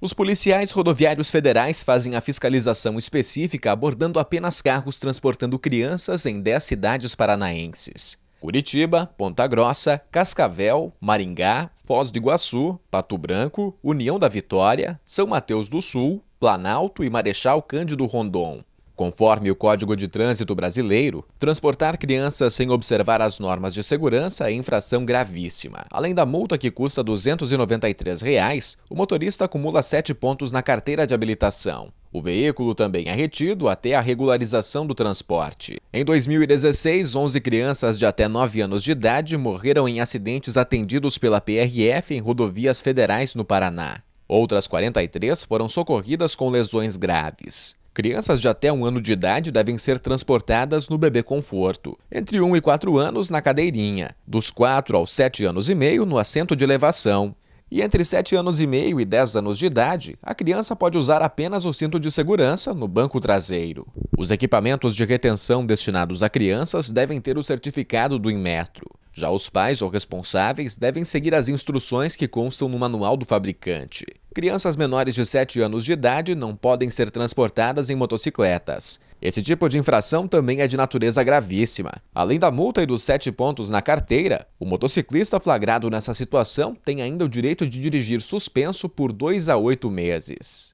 Os policiais rodoviários federais fazem a fiscalização específica abordando apenas carros transportando crianças em 10 cidades paranaenses. Curitiba, Ponta Grossa, Cascavel, Maringá, Foz do Iguaçu, Pato Branco, União da Vitória, São Mateus do Sul, Planalto e Marechal Cândido Rondon. Conforme o Código de Trânsito Brasileiro, transportar crianças sem observar as normas de segurança é infração gravíssima. Além da multa que custa R$ 293, reais, o motorista acumula sete pontos na carteira de habilitação. O veículo também é retido até a regularização do transporte. Em 2016, 11 crianças de até 9 anos de idade morreram em acidentes atendidos pela PRF em rodovias federais no Paraná. Outras 43 foram socorridas com lesões graves. Crianças de até um ano de idade devem ser transportadas no bebê conforto, entre 1 e 4 anos na cadeirinha, dos 4 aos 7 anos e meio no assento de elevação. E entre 7 anos e meio e 10 anos de idade, a criança pode usar apenas o cinto de segurança no banco traseiro. Os equipamentos de retenção destinados a crianças devem ter o certificado do Inmetro. Já os pais ou responsáveis devem seguir as instruções que constam no manual do fabricante. Crianças menores de 7 anos de idade não podem ser transportadas em motocicletas. Esse tipo de infração também é de natureza gravíssima. Além da multa e dos sete pontos na carteira, o motociclista flagrado nessa situação tem ainda o direito de dirigir suspenso por 2 a 8 meses.